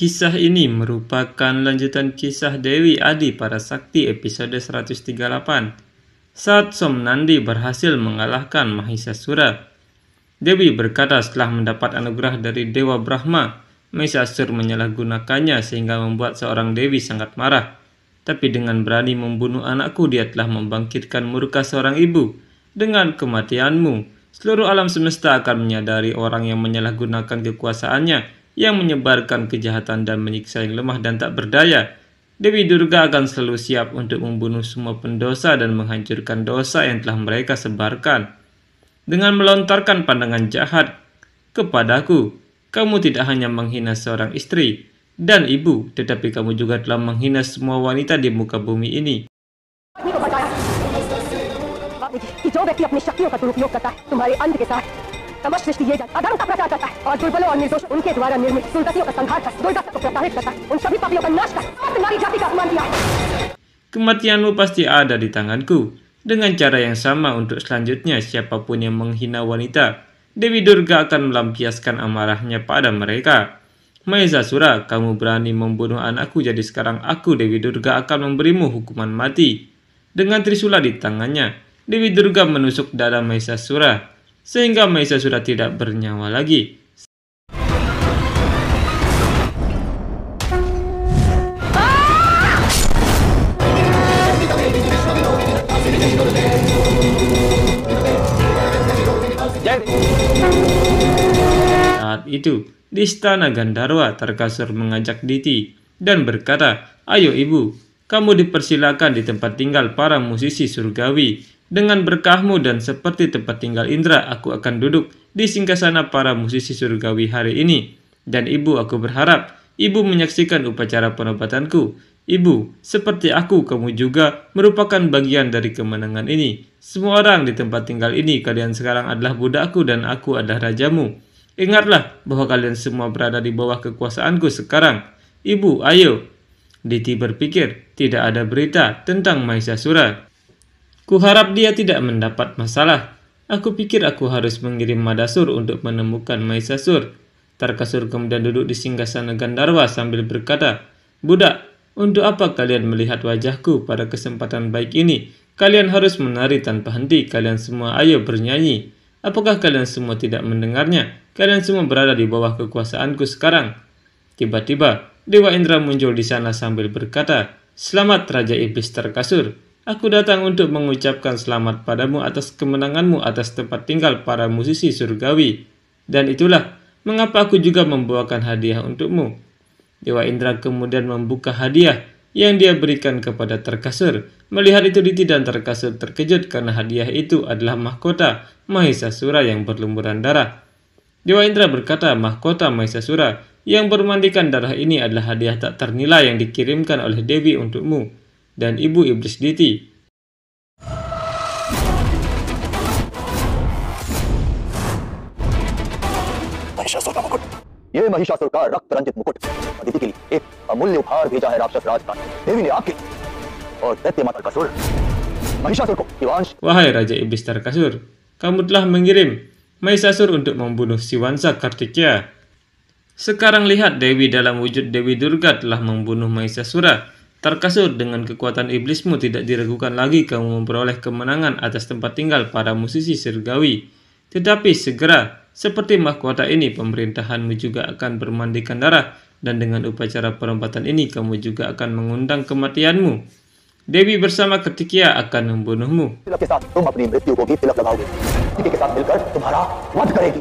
Kisah ini merupakan lanjutan kisah Dewi Adi para Sakti episode 138 saat Somnandi berhasil mengalahkan Mahisasura. Dewi berkata setelah mendapat anugerah dari Dewa Brahma, Mahisasur menyalahgunakannya sehingga membuat seorang Dewi sangat marah. Tapi dengan berani membunuh anakku dia telah membangkitkan murka seorang ibu. Dengan kematianmu, seluruh alam semesta akan menyadari orang yang menyalahgunakan kekuasaannya yang menyebarkan kejahatan dan menyiksa yang lemah dan tak berdaya. Dewi Durga akan selalu siap untuk membunuh semua pendosa dan menghancurkan dosa yang telah mereka sebarkan. Dengan melontarkan pandangan jahat kepadaku, kamu tidak hanya menghina seorang istri dan ibu, tetapi kamu juga telah menghina semua wanita di muka bumi ini. समस्त सृष्टि ये अधर्म का प्रचार करता है और दुर्बलों और निर्दोष उनके द्वारा निर्मित का संहार कर दुर्गा को प्रताड़ित करता है उन सभी पापियों का नाश कर समस्त नारी जाति का अपमान किया Kematianmu pasti ada di tanganku. Dengan cara yang sama untuk selanjutnya siapapun yang menghina wanita, Dewi Durga akan melampiaskan amarahnya pada mereka. Sura, kamu berani membunuh anakku jadi sekarang aku Dewi Durga akan memberimu hukuman mati. Dengan trisula di tangannya, Dewi Durga menusuk dada Sura sehingga Maisa sudah tidak bernyawa lagi. Saat itu, di istana Gandarwa terkasur mengajak Diti dan berkata, Ayo ibu, kamu dipersilakan di tempat tinggal para musisi surgawi dengan berkahmu dan seperti tempat tinggal Indra, aku akan duduk di singgasana para musisi surgawi hari ini. Dan ibu aku berharap, ibu menyaksikan upacara penobatanku. Ibu, seperti aku, kamu juga merupakan bagian dari kemenangan ini. Semua orang di tempat tinggal ini, kalian sekarang adalah budakku dan aku adalah rajamu. Ingatlah bahwa kalian semua berada di bawah kekuasaanku sekarang. Ibu, ayo. Diti berpikir, tidak ada berita tentang Maisa Surat. Kuharap dia tidak mendapat masalah. Aku pikir aku harus mengirim Madasur untuk menemukan Maisasur. Tarkasur kemudian duduk di sana Gandarwa sambil berkata, Budak, untuk apa kalian melihat wajahku pada kesempatan baik ini? Kalian harus menari tanpa henti, kalian semua ayo bernyanyi. Apakah kalian semua tidak mendengarnya? Kalian semua berada di bawah kekuasaanku sekarang. Tiba-tiba, Dewa Indra muncul di sana sambil berkata, Selamat Raja Iblis Tarkasur. Aku datang untuk mengucapkan selamat padamu atas kemenanganmu atas tempat tinggal para musisi surgawi. Dan itulah mengapa aku juga membawakan hadiah untukmu. Dewa Indra kemudian membuka hadiah yang dia berikan kepada Terkasur. Melihat itu Diti dan Terkasur terkejut karena hadiah itu adalah mahkota Mahisasura yang berlumuran darah. Dewa Indra berkata, mahkota Mahisasura yang bermandikan darah ini adalah hadiah tak ternilai yang dikirimkan oleh Dewi untukmu dan Ibu Iblis Diti. Wahai Raja ये महिषासुर का रक्त रंजित मुकुट अदिति के लिए एक अमूल्य उपहार भेजा है राक्षस राज का देवी ने आपके और दैत्य माता Mahishasura iblis Tarkasur, kamu telah mengirim Maisasur untuk membunuh Siwansa Kartikya. Sekarang lihat Dewi dalam wujud Dewi Durga telah membunuh Maisasura terkasur dengan kekuatan iblismu tidak diragukan lagi kamu memperoleh kemenangan atas tempat tinggal para musisi surgawi. Tetapi segera, seperti mahkota ini, pemerintahanmu juga akan bermandikan darah dan dengan upacara perempatan ini kamu juga akan mengundang kematianmu. Dewi bersama Ketikia akan membunuhmu.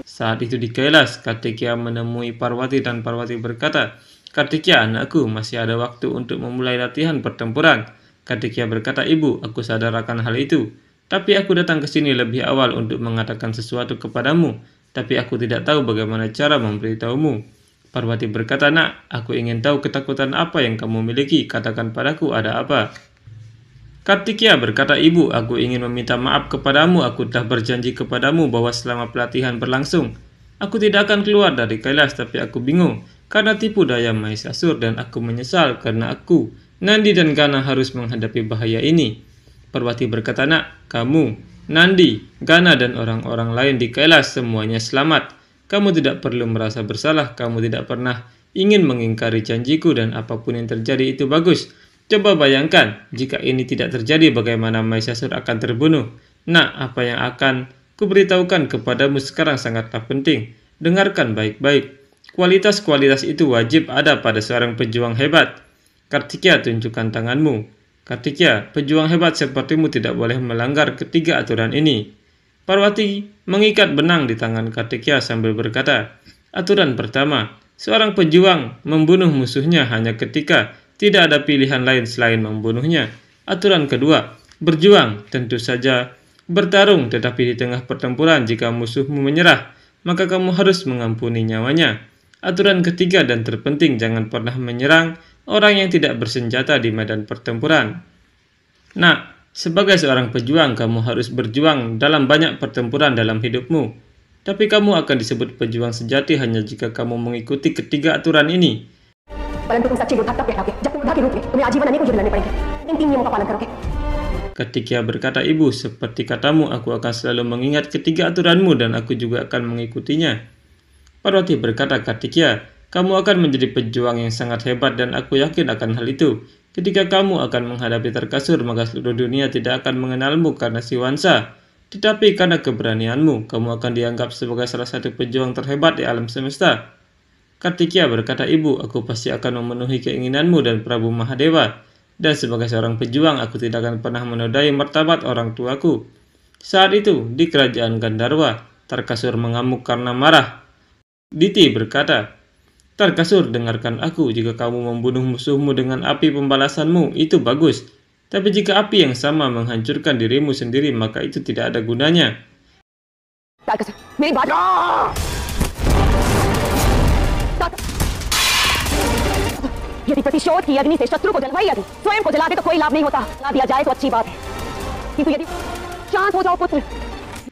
Saat itu di Kailas, Ketikia menemui Parwati dan Parwati berkata, Kartikya, anakku, masih ada waktu untuk memulai latihan pertempuran. Kartikya berkata, Ibu, aku sadar akan hal itu. Tapi aku datang ke sini lebih awal untuk mengatakan sesuatu kepadamu. Tapi aku tidak tahu bagaimana cara memberitahumu. Parwati berkata, Nak, aku ingin tahu ketakutan apa yang kamu miliki. Katakan padaku ada apa. Kartikya berkata, Ibu, aku ingin meminta maaf kepadamu. Aku telah berjanji kepadamu bahwa selama pelatihan berlangsung, aku tidak akan keluar dari kelas, tapi aku bingung karena tipu daya Sur dan aku menyesal karena aku, Nandi dan Gana harus menghadapi bahaya ini. Perwati berkata, nak, kamu, Nandi, Gana dan orang-orang lain di Kailas semuanya selamat. Kamu tidak perlu merasa bersalah, kamu tidak pernah ingin mengingkari janjiku dan apapun yang terjadi itu bagus. Coba bayangkan, jika ini tidak terjadi bagaimana Sur akan terbunuh. Nak, apa yang akan kuberitahukan kepadamu sekarang sangatlah penting. Dengarkan baik-baik. Kualitas-kualitas itu wajib ada pada seorang pejuang hebat. Kartikya, tunjukkan tanganmu. Kartikya, pejuang hebat sepertimu tidak boleh melanggar ketiga aturan ini. Parwati mengikat benang di tangan Kartikya sambil berkata, Aturan pertama, seorang pejuang membunuh musuhnya hanya ketika tidak ada pilihan lain selain membunuhnya. Aturan kedua, berjuang tentu saja bertarung tetapi di tengah pertempuran jika musuhmu menyerah, maka kamu harus mengampuni nyawanya. Aturan ketiga dan terpenting jangan pernah menyerang orang yang tidak bersenjata di medan pertempuran. Nah, sebagai seorang pejuang kamu harus berjuang dalam banyak pertempuran dalam hidupmu. Tapi kamu akan disebut pejuang sejati hanya jika kamu mengikuti ketiga aturan ini. Ketika berkata ibu, seperti katamu, aku akan selalu mengingat ketiga aturanmu dan aku juga akan mengikutinya. Parwati berkata Kartikya, kamu akan menjadi pejuang yang sangat hebat dan aku yakin akan hal itu. Ketika kamu akan menghadapi terkasur, maka seluruh dunia tidak akan mengenalmu karena siwansa. Tetapi karena keberanianmu, kamu akan dianggap sebagai salah satu pejuang terhebat di alam semesta. Kartikya berkata, Ibu, aku pasti akan memenuhi keinginanmu dan Prabu Mahadewa. Dan sebagai seorang pejuang, aku tidak akan pernah menodai martabat orang tuaku. Saat itu, di kerajaan Gandarwa, terkasur mengamuk karena marah. Diti berkata, Tar kasur, dengarkan aku, jika kamu membunuh musuhmu dengan api pembalasanmu, itu bagus. Tapi jika api yang sama menghancurkan dirimu sendiri, maka itu tidak ada gunanya.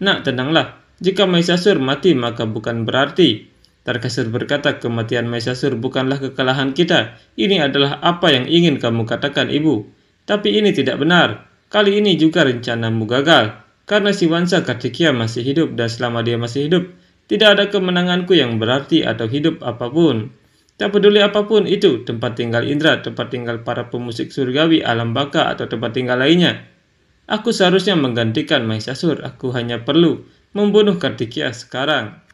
Nak tenanglah, jika Maisasur mati maka bukan berarti Tarkasur berkata, kematian Mesasur bukanlah kekalahan kita. Ini adalah apa yang ingin kamu katakan, Ibu. Tapi ini tidak benar. Kali ini juga rencanamu gagal. Karena si Wansa Kartikeya masih hidup dan selama dia masih hidup, tidak ada kemenanganku yang berarti atau hidup apapun. Tak peduli apapun itu, tempat tinggal Indra, tempat tinggal para pemusik surgawi, alam baka, atau tempat tinggal lainnya. Aku seharusnya menggantikan Mahesasur, aku hanya perlu membunuh Kartikya sekarang.